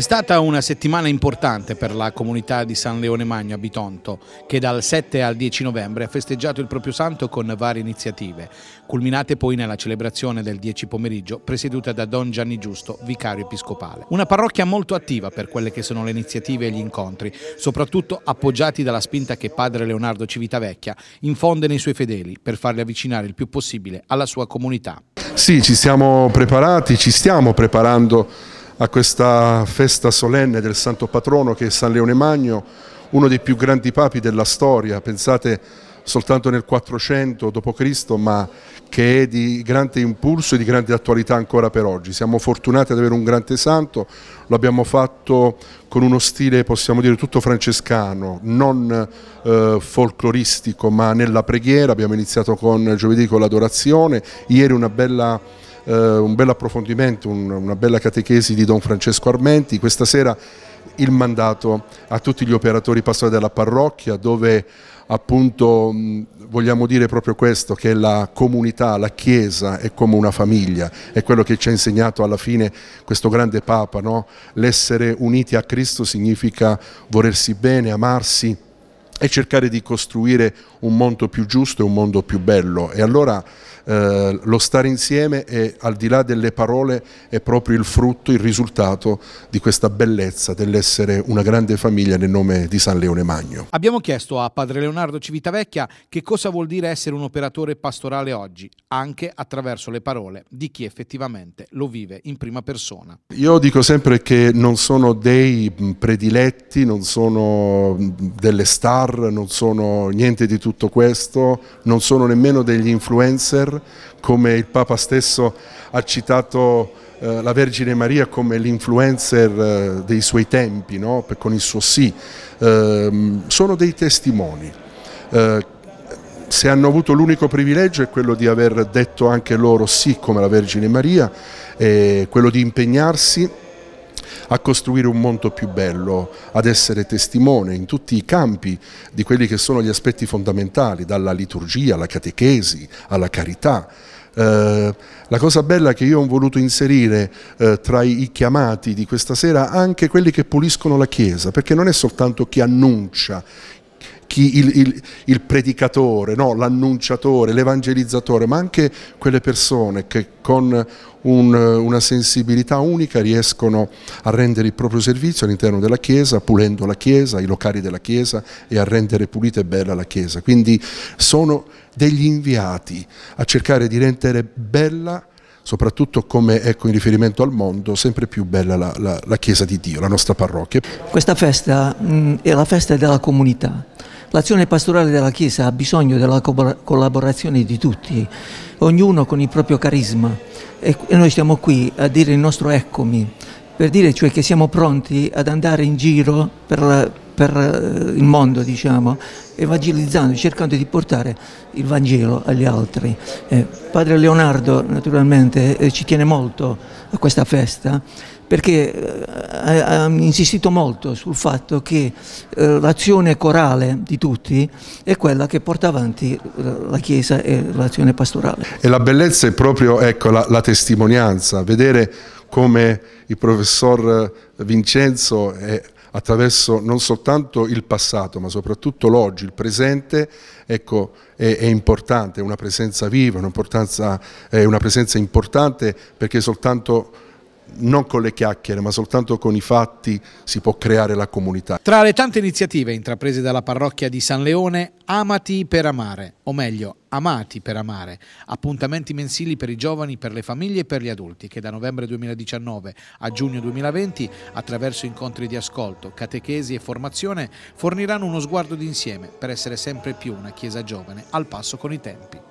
È stata una settimana importante per la comunità di San Leone Magno a Bitonto, che dal 7 al 10 novembre ha festeggiato il proprio santo con varie iniziative, culminate poi nella celebrazione del 10 pomeriggio presieduta da Don Gianni Giusto, vicario episcopale. Una parrocchia molto attiva per quelle che sono le iniziative e gli incontri, soprattutto appoggiati dalla spinta che padre Leonardo Civitavecchia infonde nei suoi fedeli per farli avvicinare il più possibile alla sua comunità. Sì, ci siamo preparati, ci stiamo preparando a questa festa solenne del Santo Patrono che è San Leone Magno, uno dei più grandi papi della storia, pensate soltanto nel 400 d.C., ma che è di grande impulso e di grande attualità ancora per oggi. Siamo fortunati ad avere un grande santo, lo abbiamo fatto con uno stile, possiamo dire, tutto francescano, non eh, folcloristico, ma nella preghiera, abbiamo iniziato con giovedì con l'adorazione, ieri una bella eh, un bel approfondimento, un, una bella catechesi di Don Francesco Armenti. Questa sera il mandato a tutti gli operatori pastorali della parrocchia dove appunto vogliamo dire proprio questo, che la comunità, la Chiesa è come una famiglia, è quello che ci ha insegnato alla fine questo grande Papa, no? l'essere uniti a Cristo significa volersi bene, amarsi, e cercare di costruire un mondo più giusto e un mondo più bello. E allora eh, lo stare insieme è, al di là delle parole è proprio il frutto, il risultato di questa bellezza dell'essere una grande famiglia nel nome di San Leone Magno. Abbiamo chiesto a padre Leonardo Civitavecchia che cosa vuol dire essere un operatore pastorale oggi, anche attraverso le parole di chi effettivamente lo vive in prima persona. Io dico sempre che non sono dei prediletti, non sono mm, delle star, star, non sono niente di tutto questo, non sono nemmeno degli influencer, come il Papa stesso ha citato eh, la Vergine Maria come l'influencer eh, dei suoi tempi, no? con il suo sì, eh, sono dei testimoni. Eh, se hanno avuto l'unico privilegio è quello di aver detto anche loro sì come la Vergine Maria, quello di impegnarsi a costruire un mondo più bello, ad essere testimone in tutti i campi di quelli che sono gli aspetti fondamentali, dalla liturgia alla catechesi, alla carità. Eh, la cosa bella che io ho voluto inserire eh, tra i chiamati di questa sera anche quelli che puliscono la Chiesa, perché non è soltanto chi annuncia chi, il, il, il, predicatore, no? l'annunciatore, l'evangelizzatore, ma anche quelle persone che con un, una sensibilità unica riescono a rendere il proprio servizio all'interno della Chiesa, pulendo la Chiesa, i locali della Chiesa e a rendere pulita e bella la Chiesa. Quindi sono degli inviati a cercare di rendere bella soprattutto come ecco in riferimento al mondo, sempre più bella la, la, la Chiesa di Dio, la nostra parrocchia. Questa festa mh, mm, è la festa della comunità, L'azione pastorale della Chiesa ha bisogno della collaborazione di tutti, ognuno con il proprio carisma e noi stiamo qui a dire il nostro eccomi, per dire cioè che siamo pronti ad andare in giro per, per il mondo, diciamo, evangelizzando, cercando di portare il Vangelo agli altri. Eh, padre Leonardo naturalmente eh, ci tiene molto a questa festa perché eh, ha, ha insistito molto sul fatto che eh, l'azione corale di tutti è quella che porta avanti eh, la Chiesa e l'azione pastorale. E la bellezza è proprio ecco, la, la testimonianza, vedere come il professor eh, Vincenzo è attraverso non soltanto il passato ma soprattutto l'oggi, il presente, ecco, è, è, importante, è una presenza viva, è una presenza importante perché soltanto non con le chiacchiere ma soltanto con i fatti si può creare la comunità. Tra le tante iniziative intraprese dalla parrocchia di San Leone, Amati per amare, o meglio Amati per amare, appuntamenti mensili per i giovani, per le famiglie e per gli adulti che da novembre 2019 a giugno 2020 attraverso incontri di ascolto, catechesi e formazione forniranno uno sguardo d'insieme per essere sempre più una chiesa giovane al passo con i tempi.